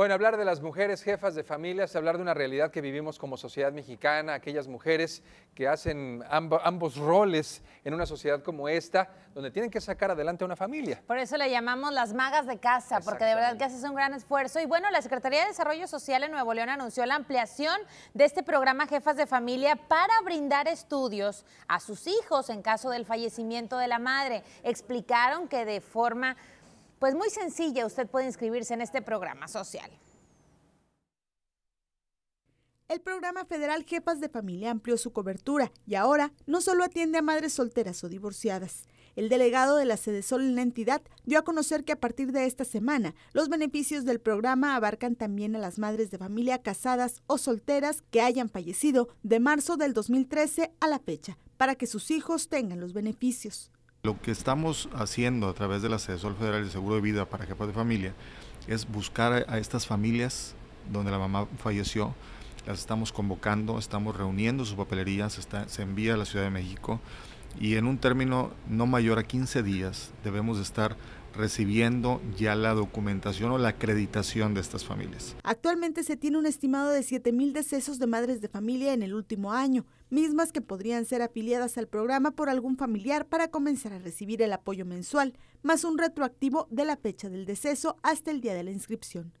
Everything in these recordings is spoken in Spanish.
Bueno, hablar de las mujeres jefas de familia es hablar de una realidad que vivimos como sociedad mexicana, aquellas mujeres que hacen ambos roles en una sociedad como esta, donde tienen que sacar adelante a una familia. Por eso le llamamos las magas de casa, porque de verdad que haces un gran esfuerzo. Y bueno, la Secretaría de Desarrollo Social en Nuevo León anunció la ampliación de este programa Jefas de Familia para brindar estudios a sus hijos en caso del fallecimiento de la madre. Explicaron que de forma pues muy sencilla, usted puede inscribirse en este programa social. El programa federal JEPAS de Familia amplió su cobertura y ahora no solo atiende a madres solteras o divorciadas. El delegado de la Sede Sol en la entidad dio a conocer que a partir de esta semana los beneficios del programa abarcan también a las madres de familia casadas o solteras que hayan fallecido de marzo del 2013 a la fecha, para que sus hijos tengan los beneficios. Lo que estamos haciendo a través del Asesor Federal de Seguro de Vida para Jefas de Familia es buscar a estas familias donde la mamá falleció, las estamos convocando, estamos reuniendo su papelería, se envía a la Ciudad de México, y en un término no mayor a 15 días debemos estar recibiendo ya la documentación o la acreditación de estas familias. Actualmente se tiene un estimado de 7.000 decesos de madres de familia en el último año, mismas que podrían ser afiliadas al programa por algún familiar para comenzar a recibir el apoyo mensual, más un retroactivo de la fecha del deceso hasta el día de la inscripción.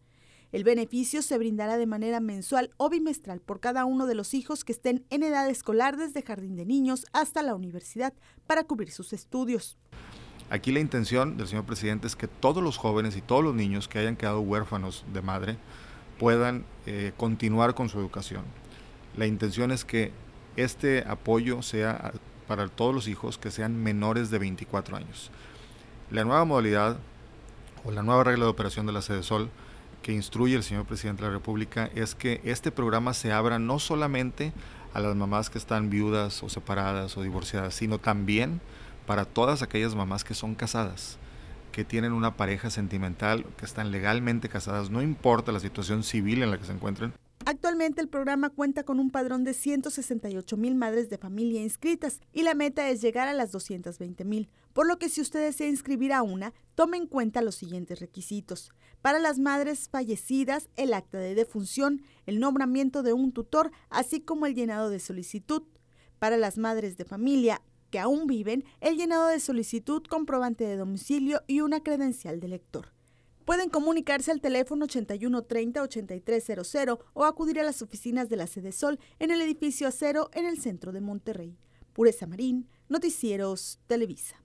El beneficio se brindará de manera mensual o bimestral por cada uno de los hijos que estén en edad escolar desde jardín de niños hasta la universidad para cubrir sus estudios. Aquí la intención del señor presidente es que todos los jóvenes y todos los niños que hayan quedado huérfanos de madre puedan eh, continuar con su educación. La intención es que este apoyo sea para todos los hijos que sean menores de 24 años. La nueva modalidad o la nueva regla de operación de la Sede Sol que instruye el señor presidente de la República es que este programa se abra no solamente a las mamás que están viudas o separadas o divorciadas, sino también para todas aquellas mamás que son casadas, que tienen una pareja sentimental, que están legalmente casadas, no importa la situación civil en la que se encuentren, Actualmente el programa cuenta con un padrón de 168,000 madres de familia inscritas y la meta es llegar a las 220 mil, por lo que si usted desea inscribir a una, tome en cuenta los siguientes requisitos. Para las madres fallecidas, el acta de defunción, el nombramiento de un tutor, así como el llenado de solicitud. Para las madres de familia que aún viven, el llenado de solicitud, comprobante de domicilio y una credencial de lector. Pueden comunicarse al teléfono 8130-8300 o acudir a las oficinas de la Sede Sol en el edificio Acero en el centro de Monterrey. Pureza Marín, Noticieros Televisa.